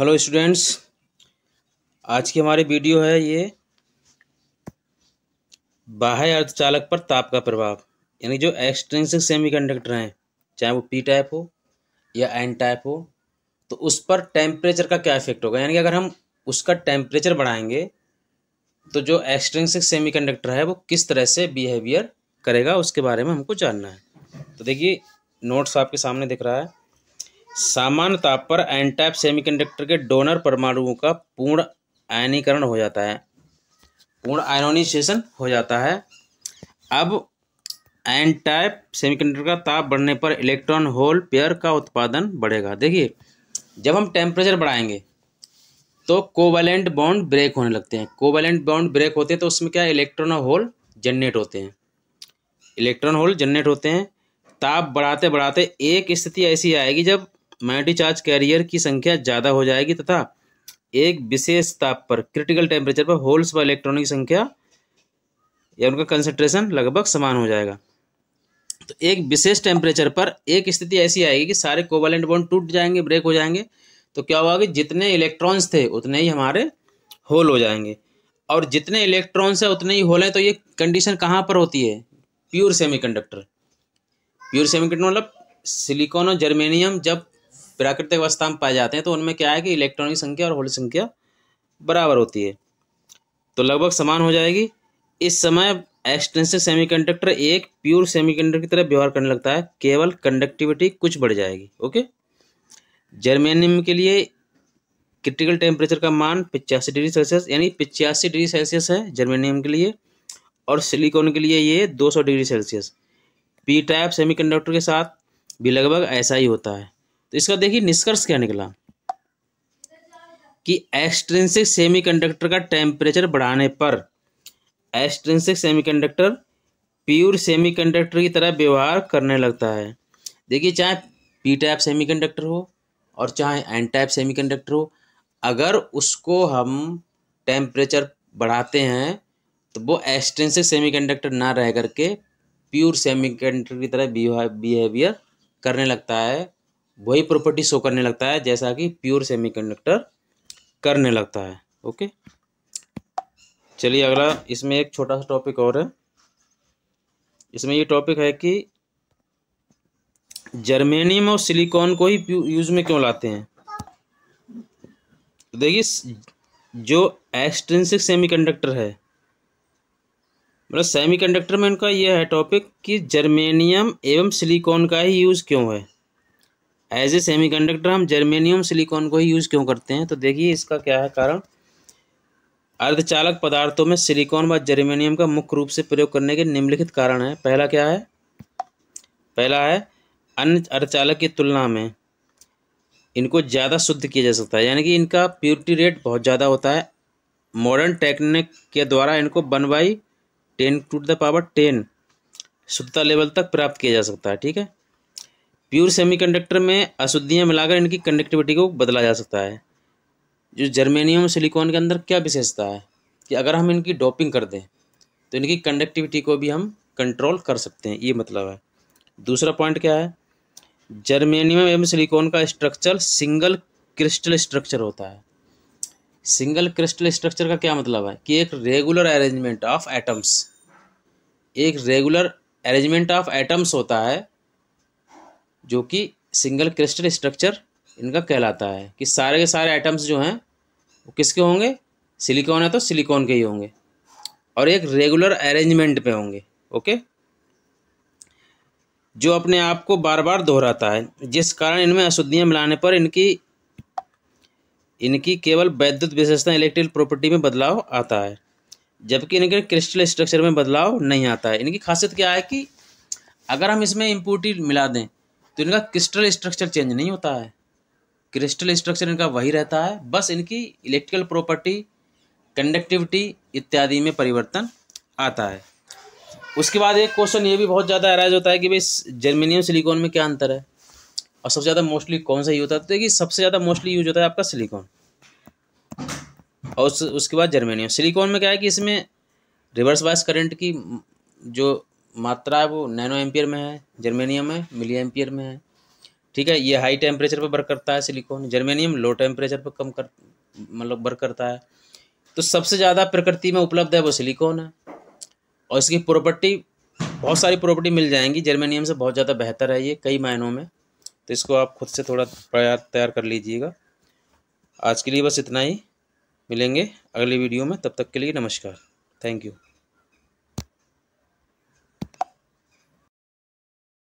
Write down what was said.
hello students आज की हमारी वीडियो है ये बाह्य अर्धचालक पर ताप का प्रभाव यानी जो एक्सट्रेंसिक सेमीकंडक्टर हैं चाहे वो पी टाइप हो या एन टाइप हो तो उस पर टेम्परेचर का क्या इफेक्ट होगा यानी कि अगर हम उसका टेम्परेचर बढ़ाएंगे तो जो एक्सट्रेंसिक सेमीकंडक्टर है वो किस तरह से बिहेवियर करेगा उसके बारे में हमको जानना है तो देखिए नोट्स आपके सामने दिख रहा है सामान्य ताप पर एन टाइप सेमीकंडक्टर के डोनर परमाणुओं का पूर्ण आयनीकरण हो जाता है पूर्ण आयनोनीसेशन हो जाता है अब एन टाइप सेमीकंडक्टर का ताप बढ़ने पर इलेक्ट्रॉन होल पेयर का उत्पादन बढ़ेगा देखिए जब हम टेम्परेचर बढ़ाएंगे तो कोवैलेंट बॉन्ड ब्रेक होने लगते हैं कोवैलेंट बॉन्ड ब्रेक होते हैं तो उसमें क्या इलेक्ट्रॉन होल जनरेट होते हैं इलेक्ट्रॉन होल जनरेट होते हैं ताप बढ़ाते बढ़ाते एक स्थिति ऐसी आएगी जब माइनोरिटी चार्ज कैरियर की संख्या ज़्यादा हो जाएगी तथा एक विशेष ताप पर क्रिटिकल टेम्परेचर पर होल्स व इलेक्ट्रॉन की संख्या या उनका कंसनट्रेशन लगभग समान हो जाएगा तो एक विशेष टेम्परेचर पर एक स्थिति ऐसी आएगी कि सारे कोवालेंट बॉन्ड टूट जाएंगे ब्रेक हो जाएंगे तो क्या होगा कि जितने इलेक्ट्रॉन्स थे उतने ही हमारे होल हो जाएंगे और जितने इलेक्ट्रॉन्स हैं उतने ही होल हैं तो ये कंडीशन कहाँ पर होती है प्योर सेमीकंडक्टर प्योर सेमीकंडक्टर मतलब सिलिकॉन और जर्मेनियम जब प्राकृतिक अवस्था में पाए जाते हैं तो उनमें क्या है कि इलेक्ट्रॉनिक संख्या और होल संख्या बराबर होती है तो लगभग समान हो जाएगी इस समय एक्सटेंसिव सेमीकंडक्टर एक प्योर सेमीकंडक्टर की तरह व्यवहार करने लगता है केवल कंडक्टिविटी कुछ बढ़ जाएगी ओके जर्मेनियम के लिए क्रिटिकल टेम्परेचर का मान पिचासी डिग्री सेल्सियस यानी पिचासी डिग्री सेल्सियस है जर्मेनियम के लिए और सिलिकॉन के लिए ये 200 degree Celsius P type semiconductor के साथ भी लगभग ऐसा ही होता है तो इसका देखिए निष्कर्ष क्या निकला कि एक्सट्रेंसिक सेमीकंडक्टर का टेम्परेचर बढ़ाने पर एक्सट्रेंसिक सेमीकंडक्टर प्योर सेमीकंडक्टर की तरह व्यवहार करने लगता है देखिए चाहे पी टाइप सेमीकंडक्टर हो और चाहे एन टाइप सेमीकंडक्टर हो अगर उसको हम टेम्परेचर बढ़ाते हैं तो वो एक्सटेंसिव सेमीकंडक्टर ना रह करके प्योर सेमीकंडक्टर की तरह बिहेवियर करने लगता है वही प्रॉपर्टी शो करने लगता है जैसा कि प्योर सेमीकंडक्टर करने लगता है ओके चलिए अगला इसमें एक छोटा सा टॉपिक और है इसमें ये टॉपिक है कि जर्मेनियम और सिलिकॉन को ही यूज में क्यों लाते हैं तो देखिए जो एक्सट्रेंसिक सेमीकंडक्टर है मतलब सेमीकंडक्टर में उनका यह है टॉपिक कि जर्मेनियम एवं सिलिकॉन का ही यूज़ क्यों है एज ए कंडक्टर हम जर्मेनियम सिलिकॉन को ही यूज़ क्यों करते हैं तो देखिए इसका क्या है कारण अर्धचालक पदार्थों में सिलिकॉन व जर्मेनियम का मुख्य रूप से प्रयोग करने के निम्नलिखित कारण है पहला क्या है पहला है अन्य अर्धचालक की तुलना में इनको ज़्यादा शुद्ध किया जा सकता है यानी कि इनका प्योरिटी रेट बहुत ज़्यादा होता है मॉडर्न टेक्निक के द्वारा इनको one by ten to the power ten शुद्धता लेवल तक प्राप्त किया जा सकता है ठीक है प्योर सेमीकंडक्टर में अशुद्धियाँ मिलाकर इनकी कंडक्टिविटी को बदला जा सकता है जो जर्मेनियम सिलिकॉन के अंदर क्या विशेषता है कि अगर हम इनकी डोपिंग कर दें तो इनकी कंडक्टिविटी को भी हम कंट्रोल कर सकते हैं ये मतलब है दूसरा पॉइंट क्या है जर्मेनियम एवं सिलिकॉन का स्ट्रक्चर सिंगल क्रिस्टल स्ट्रक्चर होता है सिंगल क्रिस्टल स्ट्रक्चर का क्या मतलब है कि एक रेगुलर अरेंजमेंट ऑफ एटम्स एक रेगुलर अरेंजमेंट ऑफ एटम्स होता है जो कि सिंगल क्रिस्टल स्ट्रक्चर इनका कहलाता है कि सारे के सारे आइटम्स जो हैं वो किसके होंगे सिलिकॉन है तो सिलिकॉन के ही होंगे और एक रेगुलर अरेंजमेंट पे होंगे ओके जो अपने आप को बार बार दोहराता है जिस कारण इनमें अशुद्धियाँ मिलाने पर इनकी इनकी केवल वैद्युत विशेषता इलेक्ट्रिकल प्रॉपर्टी में बदलाव आता है जबकि इनके क्रिस्टल स्ट्रक्चर में बदलाव नहीं आता है इनकी खासियत क्या है कि अगर हम इसमें इम्प्यूटी मिला दें तो इनका क्रिस्टल स्ट्रक्चर चेंज नहीं होता है क्रिस्टल स्ट्रक्चर इनका वही रहता है बस इनकी इलेक्ट्रिकल प्रॉपर्टी कंडक्टिविटी इत्यादि में परिवर्तन आता है उसके बाद एक क्वेश्चन ये भी बहुत ज़्यादा अराइज होता है कि भाई जर्मेनियम सिलिकॉन में क्या अंतर है और सबसे ज़्यादा मोस्टली कौन सा यूज होता है तो देखिए सबसे ज़्यादा मोस्टली यूज होता है आपका सिलिकॉन और उस, उसके बाद जर्मेनियम सिलिकॉन में क्या है कि इसमें रिवर्स वाइस करंट की जो मात्रा है वो नैनो एम्पियर में है जर्मेनियम है मिली एम्पियर में है ठीक है ये हाई टेम्परेचर पर वर्क करता है सिलिकॉन जर्मेनियम लो टेम्परेचर पर कम कर मतलब वर्क करता है तो सबसे ज़्यादा प्रकृति में उपलब्ध है वो सिलिकॉन है और इसकी प्रॉपर्टी बहुत सारी प्रॉपर्टी मिल जाएंगी जर्मेनियम से बहुत ज़्यादा बेहतर है ये कई मायनों में तो इसको आप खुद से थोड़ा तैयार कर लीजिएगा आज के लिए बस इतना ही मिलेंगे अगली वीडियो में तब तक के लिए नमस्कार थैंक यू